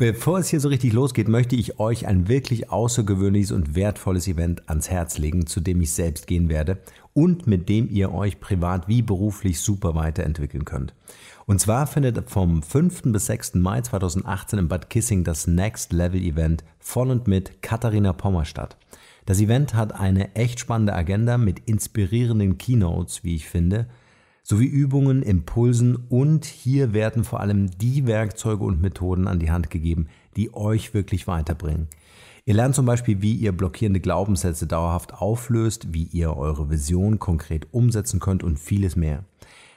Bevor es hier so richtig losgeht, möchte ich euch ein wirklich außergewöhnliches und wertvolles Event ans Herz legen, zu dem ich selbst gehen werde und mit dem ihr euch privat wie beruflich super weiterentwickeln könnt. Und zwar findet vom 5. bis 6. Mai 2018 in Bad Kissing das Next Level Event von und mit Katharina Pommer statt. Das Event hat eine echt spannende Agenda mit inspirierenden Keynotes, wie ich finde, sowie Übungen, Impulsen und hier werden vor allem die Werkzeuge und Methoden an die Hand gegeben, die euch wirklich weiterbringen. Ihr lernt zum Beispiel, wie ihr blockierende Glaubenssätze dauerhaft auflöst, wie ihr eure Vision konkret umsetzen könnt und vieles mehr.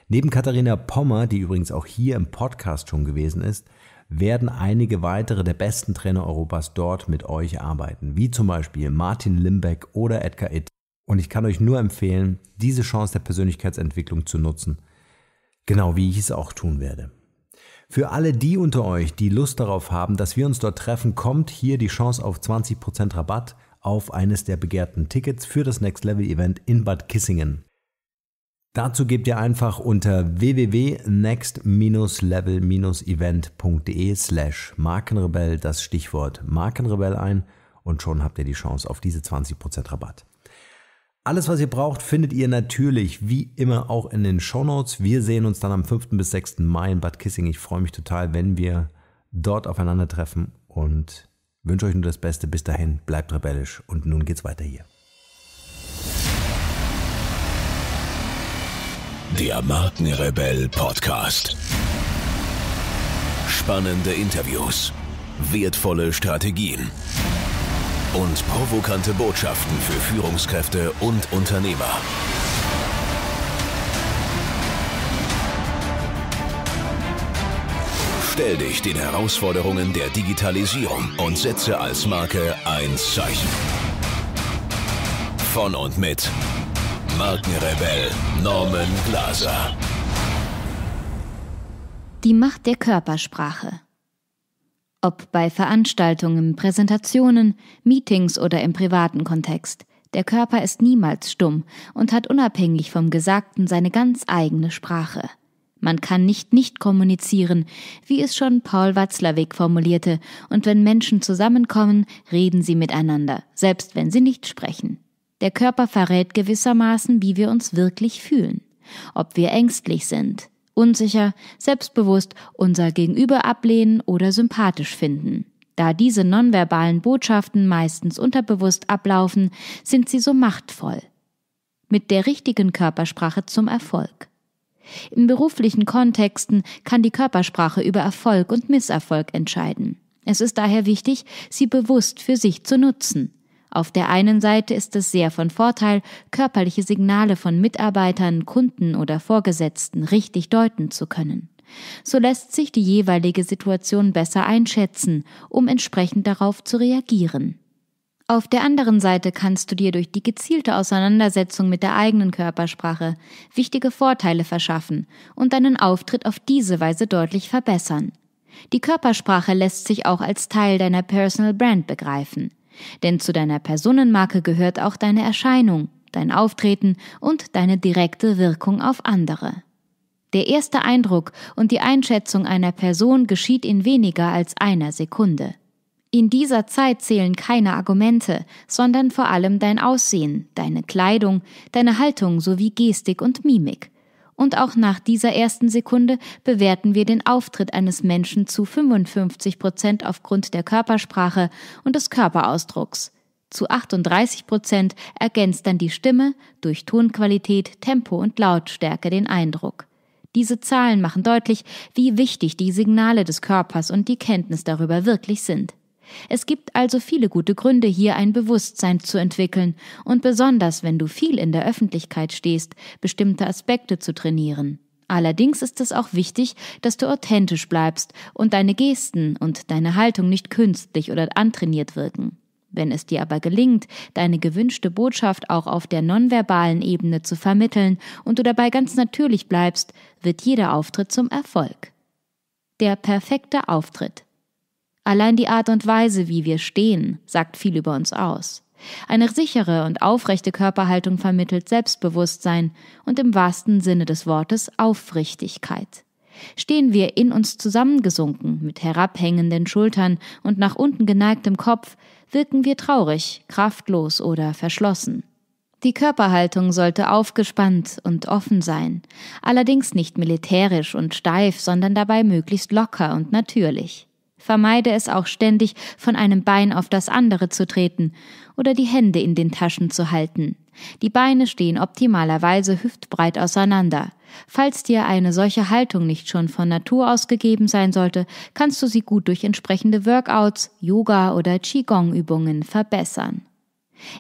Neben Katharina Pommer, die übrigens auch hier im Podcast schon gewesen ist, werden einige weitere der besten Trainer Europas dort mit euch arbeiten, wie zum Beispiel Martin Limbeck oder Edgar Itt. Und ich kann euch nur empfehlen, diese Chance der Persönlichkeitsentwicklung zu nutzen. Genau wie ich es auch tun werde. Für alle die unter euch, die Lust darauf haben, dass wir uns dort treffen, kommt hier die Chance auf 20% Rabatt auf eines der begehrten Tickets für das Next Level Event in Bad Kissingen. Dazu gebt ihr einfach unter www.next-level-event.de slash Markenrebell das Stichwort Markenrebell ein und schon habt ihr die Chance auf diese 20% Rabatt. Alles, was ihr braucht, findet ihr natürlich wie immer auch in den Shownotes. Wir sehen uns dann am 5. bis 6. Mai in Bad Kissing. Ich freue mich total, wenn wir dort aufeinandertreffen und wünsche euch nur das Beste. Bis dahin, bleibt rebellisch und nun geht's weiter hier. Der Markenrebell Podcast. Spannende Interviews, wertvolle Strategien und provokante Botschaften für Führungskräfte und Unternehmer. Stell dich den Herausforderungen der Digitalisierung und setze als Marke ein Zeichen. Von und mit Markenrebell Norman Glaser. Die Macht der Körpersprache. Ob bei Veranstaltungen, Präsentationen, Meetings oder im privaten Kontext, der Körper ist niemals stumm und hat unabhängig vom Gesagten seine ganz eigene Sprache. Man kann nicht nicht kommunizieren, wie es schon Paul Watzlawick formulierte, und wenn Menschen zusammenkommen, reden sie miteinander, selbst wenn sie nicht sprechen. Der Körper verrät gewissermaßen, wie wir uns wirklich fühlen, ob wir ängstlich sind, unsicher, selbstbewusst unser Gegenüber ablehnen oder sympathisch finden. Da diese nonverbalen Botschaften meistens unterbewusst ablaufen, sind sie so machtvoll. Mit der richtigen Körpersprache zum Erfolg. In beruflichen Kontexten kann die Körpersprache über Erfolg und Misserfolg entscheiden. Es ist daher wichtig, sie bewusst für sich zu nutzen. Auf der einen Seite ist es sehr von Vorteil, körperliche Signale von Mitarbeitern, Kunden oder Vorgesetzten richtig deuten zu können. So lässt sich die jeweilige Situation besser einschätzen, um entsprechend darauf zu reagieren. Auf der anderen Seite kannst du dir durch die gezielte Auseinandersetzung mit der eigenen Körpersprache wichtige Vorteile verschaffen und deinen Auftritt auf diese Weise deutlich verbessern. Die Körpersprache lässt sich auch als Teil deiner Personal Brand begreifen. Denn zu deiner Personenmarke gehört auch deine Erscheinung, dein Auftreten und deine direkte Wirkung auf andere. Der erste Eindruck und die Einschätzung einer Person geschieht in weniger als einer Sekunde. In dieser Zeit zählen keine Argumente, sondern vor allem dein Aussehen, deine Kleidung, deine Haltung sowie Gestik und Mimik. Und auch nach dieser ersten Sekunde bewerten wir den Auftritt eines Menschen zu 55 Prozent aufgrund der Körpersprache und des Körperausdrucks. Zu 38 Prozent ergänzt dann die Stimme durch Tonqualität, Tempo und Lautstärke den Eindruck. Diese Zahlen machen deutlich, wie wichtig die Signale des Körpers und die Kenntnis darüber wirklich sind. Es gibt also viele gute Gründe, hier ein Bewusstsein zu entwickeln und besonders, wenn du viel in der Öffentlichkeit stehst, bestimmte Aspekte zu trainieren. Allerdings ist es auch wichtig, dass du authentisch bleibst und deine Gesten und deine Haltung nicht künstlich oder antrainiert wirken. Wenn es dir aber gelingt, deine gewünschte Botschaft auch auf der nonverbalen Ebene zu vermitteln und du dabei ganz natürlich bleibst, wird jeder Auftritt zum Erfolg. Der perfekte Auftritt Allein die Art und Weise, wie wir stehen, sagt viel über uns aus. Eine sichere und aufrechte Körperhaltung vermittelt Selbstbewusstsein und im wahrsten Sinne des Wortes Aufrichtigkeit. Stehen wir in uns zusammengesunken, mit herabhängenden Schultern und nach unten geneigtem Kopf, wirken wir traurig, kraftlos oder verschlossen. Die Körperhaltung sollte aufgespannt und offen sein, allerdings nicht militärisch und steif, sondern dabei möglichst locker und natürlich. Vermeide es auch ständig, von einem Bein auf das andere zu treten oder die Hände in den Taschen zu halten. Die Beine stehen optimalerweise hüftbreit auseinander. Falls dir eine solche Haltung nicht schon von Natur aus gegeben sein sollte, kannst du sie gut durch entsprechende Workouts, Yoga oder Qigong-Übungen verbessern.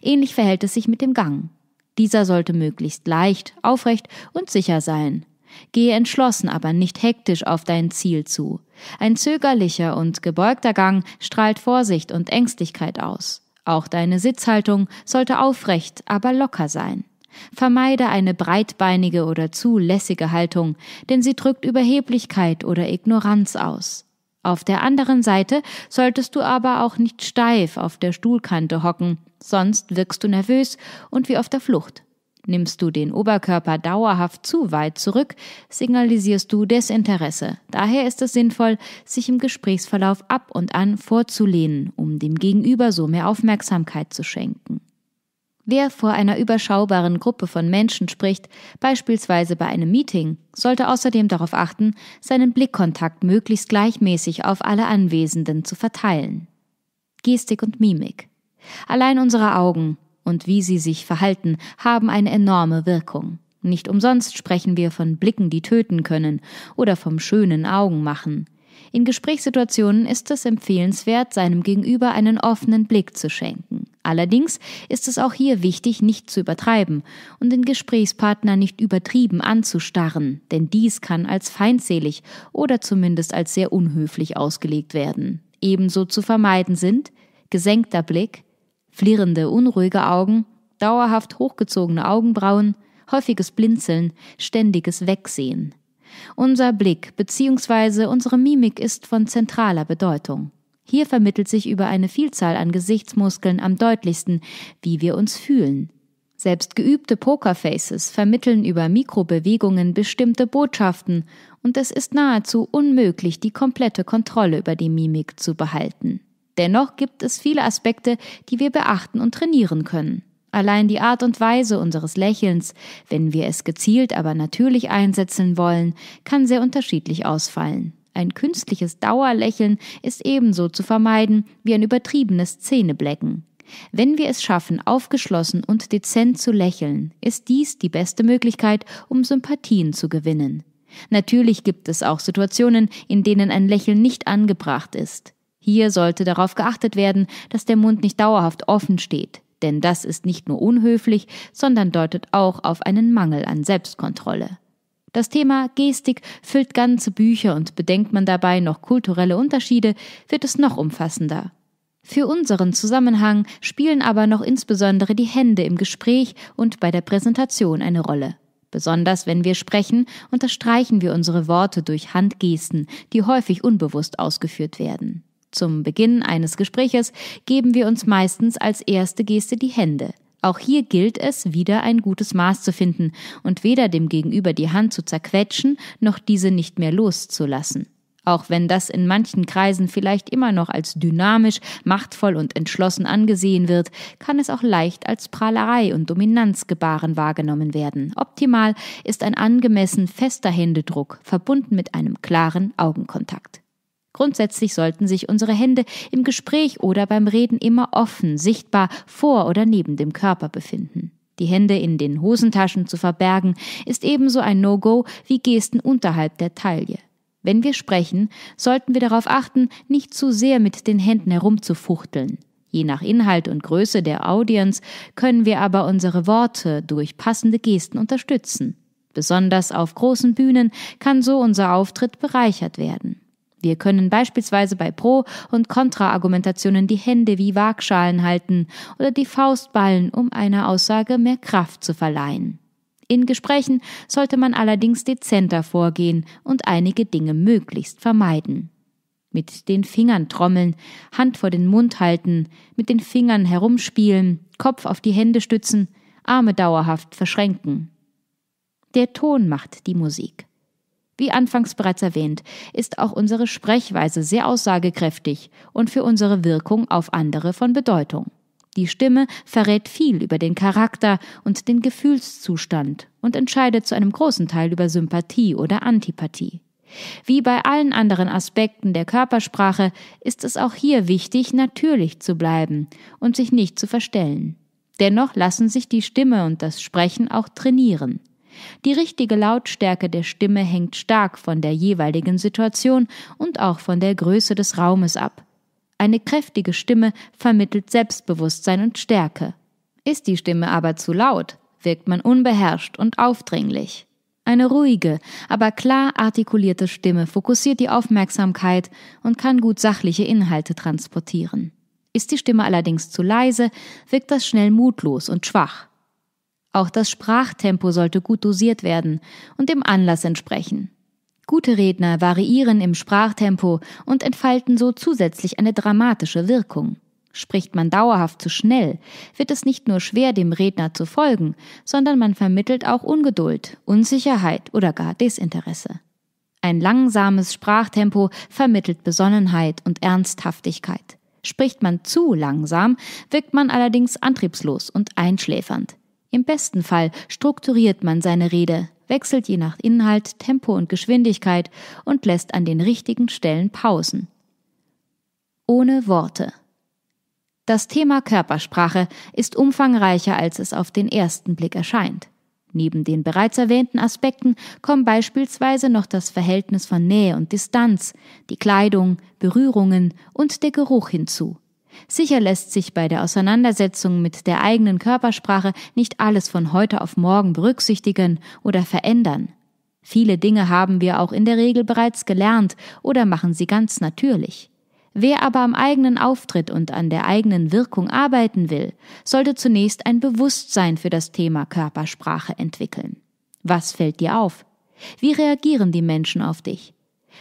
Ähnlich verhält es sich mit dem Gang. Dieser sollte möglichst leicht, aufrecht und sicher sein. Gehe entschlossen, aber nicht hektisch auf dein Ziel zu. Ein zögerlicher und gebeugter Gang strahlt Vorsicht und Ängstlichkeit aus. Auch deine Sitzhaltung sollte aufrecht, aber locker sein. Vermeide eine breitbeinige oder zu lässige Haltung, denn sie drückt Überheblichkeit oder Ignoranz aus. Auf der anderen Seite solltest du aber auch nicht steif auf der Stuhlkante hocken, sonst wirkst du nervös und wie auf der Flucht. Nimmst du den Oberkörper dauerhaft zu weit zurück, signalisierst du Desinteresse. Daher ist es sinnvoll, sich im Gesprächsverlauf ab und an vorzulehnen, um dem Gegenüber so mehr Aufmerksamkeit zu schenken. Wer vor einer überschaubaren Gruppe von Menschen spricht, beispielsweise bei einem Meeting, sollte außerdem darauf achten, seinen Blickkontakt möglichst gleichmäßig auf alle Anwesenden zu verteilen. Gestik und Mimik. Allein unsere Augen, und wie sie sich verhalten, haben eine enorme Wirkung. Nicht umsonst sprechen wir von Blicken, die töten können oder vom schönen Augenmachen. In Gesprächssituationen ist es empfehlenswert, seinem Gegenüber einen offenen Blick zu schenken. Allerdings ist es auch hier wichtig, nicht zu übertreiben und den Gesprächspartner nicht übertrieben anzustarren, denn dies kann als feindselig oder zumindest als sehr unhöflich ausgelegt werden. Ebenso zu vermeiden sind gesenkter Blick, Flirrende, unruhige Augen, dauerhaft hochgezogene Augenbrauen, häufiges Blinzeln, ständiges Wegsehen. Unser Blick bzw. unsere Mimik ist von zentraler Bedeutung. Hier vermittelt sich über eine Vielzahl an Gesichtsmuskeln am deutlichsten, wie wir uns fühlen. Selbst geübte Pokerfaces vermitteln über Mikrobewegungen bestimmte Botschaften und es ist nahezu unmöglich, die komplette Kontrolle über die Mimik zu behalten. Dennoch gibt es viele Aspekte, die wir beachten und trainieren können. Allein die Art und Weise unseres Lächelns, wenn wir es gezielt, aber natürlich einsetzen wollen, kann sehr unterschiedlich ausfallen. Ein künstliches Dauerlächeln ist ebenso zu vermeiden wie ein übertriebenes Zähneblecken. Wenn wir es schaffen, aufgeschlossen und dezent zu lächeln, ist dies die beste Möglichkeit, um Sympathien zu gewinnen. Natürlich gibt es auch Situationen, in denen ein Lächeln nicht angebracht ist. Hier sollte darauf geachtet werden, dass der Mund nicht dauerhaft offen steht, denn das ist nicht nur unhöflich, sondern deutet auch auf einen Mangel an Selbstkontrolle. Das Thema Gestik füllt ganze Bücher und bedenkt man dabei noch kulturelle Unterschiede, wird es noch umfassender. Für unseren Zusammenhang spielen aber noch insbesondere die Hände im Gespräch und bei der Präsentation eine Rolle. Besonders wenn wir sprechen, unterstreichen wir unsere Worte durch Handgesten, die häufig unbewusst ausgeführt werden. Zum Beginn eines Gespräches geben wir uns meistens als erste Geste die Hände. Auch hier gilt es, wieder ein gutes Maß zu finden und weder dem Gegenüber die Hand zu zerquetschen, noch diese nicht mehr loszulassen. Auch wenn das in manchen Kreisen vielleicht immer noch als dynamisch, machtvoll und entschlossen angesehen wird, kann es auch leicht als Prahlerei und Dominanzgebaren wahrgenommen werden. Optimal ist ein angemessen fester Händedruck, verbunden mit einem klaren Augenkontakt. Grundsätzlich sollten sich unsere Hände im Gespräch oder beim Reden immer offen, sichtbar vor oder neben dem Körper befinden. Die Hände in den Hosentaschen zu verbergen, ist ebenso ein No-Go wie Gesten unterhalb der Taille. Wenn wir sprechen, sollten wir darauf achten, nicht zu sehr mit den Händen herumzufuchteln. Je nach Inhalt und Größe der Audience können wir aber unsere Worte durch passende Gesten unterstützen. Besonders auf großen Bühnen kann so unser Auftritt bereichert werden. Wir können beispielsweise bei Pro- und Kontraargumentationen die Hände wie Waagschalen halten oder die Faust ballen, um einer Aussage mehr Kraft zu verleihen. In Gesprächen sollte man allerdings dezenter vorgehen und einige Dinge möglichst vermeiden. Mit den Fingern trommeln, Hand vor den Mund halten, mit den Fingern herumspielen, Kopf auf die Hände stützen, Arme dauerhaft verschränken. Der Ton macht die Musik. Wie anfangs bereits erwähnt, ist auch unsere Sprechweise sehr aussagekräftig und für unsere Wirkung auf andere von Bedeutung. Die Stimme verrät viel über den Charakter und den Gefühlszustand und entscheidet zu einem großen Teil über Sympathie oder Antipathie. Wie bei allen anderen Aspekten der Körpersprache ist es auch hier wichtig, natürlich zu bleiben und sich nicht zu verstellen. Dennoch lassen sich die Stimme und das Sprechen auch trainieren. Die richtige Lautstärke der Stimme hängt stark von der jeweiligen Situation und auch von der Größe des Raumes ab. Eine kräftige Stimme vermittelt Selbstbewusstsein und Stärke. Ist die Stimme aber zu laut, wirkt man unbeherrscht und aufdringlich. Eine ruhige, aber klar artikulierte Stimme fokussiert die Aufmerksamkeit und kann gut sachliche Inhalte transportieren. Ist die Stimme allerdings zu leise, wirkt das schnell mutlos und schwach. Auch das Sprachtempo sollte gut dosiert werden und dem Anlass entsprechen. Gute Redner variieren im Sprachtempo und entfalten so zusätzlich eine dramatische Wirkung. Spricht man dauerhaft zu schnell, wird es nicht nur schwer, dem Redner zu folgen, sondern man vermittelt auch Ungeduld, Unsicherheit oder gar Desinteresse. Ein langsames Sprachtempo vermittelt Besonnenheit und Ernsthaftigkeit. Spricht man zu langsam, wirkt man allerdings antriebslos und einschläfernd. Im besten Fall strukturiert man seine Rede, wechselt je nach Inhalt, Tempo und Geschwindigkeit und lässt an den richtigen Stellen Pausen. Ohne Worte. Das Thema Körpersprache ist umfangreicher, als es auf den ersten Blick erscheint. Neben den bereits erwähnten Aspekten kommen beispielsweise noch das Verhältnis von Nähe und Distanz, die Kleidung, Berührungen und der Geruch hinzu. Sicher lässt sich bei der Auseinandersetzung mit der eigenen Körpersprache nicht alles von heute auf morgen berücksichtigen oder verändern. Viele Dinge haben wir auch in der Regel bereits gelernt oder machen sie ganz natürlich. Wer aber am eigenen Auftritt und an der eigenen Wirkung arbeiten will, sollte zunächst ein Bewusstsein für das Thema Körpersprache entwickeln. Was fällt dir auf? Wie reagieren die Menschen auf dich?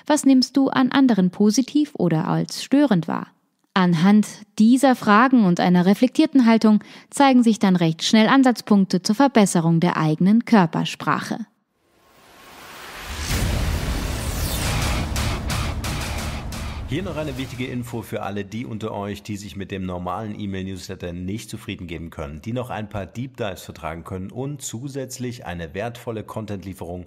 Was nimmst du an anderen positiv oder als störend wahr? Anhand dieser Fragen und einer reflektierten Haltung zeigen sich dann recht schnell Ansatzpunkte zur Verbesserung der eigenen Körpersprache. Hier noch eine wichtige Info für alle die unter euch, die sich mit dem normalen E-Mail-Newsletter nicht zufrieden geben können, die noch ein paar Deep Dives vertragen können und zusätzlich eine wertvolle Content-Lieferung